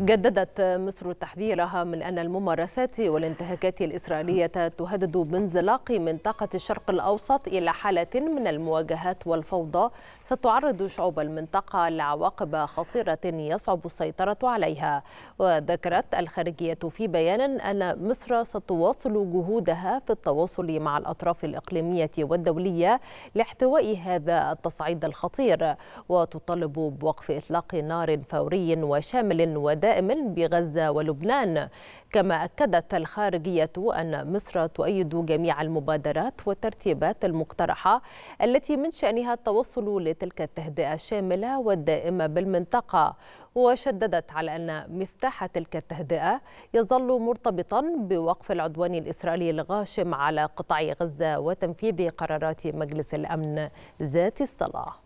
جددت مصر تحذيرها من أن الممارسات والانتهاكات الإسرائيلية تهدد بانزلاق منطقة الشرق الأوسط إلى حالة من المواجهات والفوضى ستعرض شعوب المنطقة لعواقب خطيرة يصعب السيطرة عليها وذكرت الخارجية في بيان أن مصر ستواصل جهودها في التواصل مع الأطراف الإقليمية والدولية لاحتواء هذا التصعيد الخطير وتطالب بوقف إطلاق نار فوري وشامل ود دائم بغزة ولبنان كما أكدت الخارجية أن مصر تؤيد جميع المبادرات والترتيبات المقترحة التي من شأنها التوصل لتلك التهدئة الشاملة والدائمة بالمنطقة وشددت على أن مفتاح تلك التهدئة يظل مرتبطا بوقف العدوان الإسرائيلي الغاشم على قطاع غزة وتنفيذ قرارات مجلس الأمن ذات الصلاة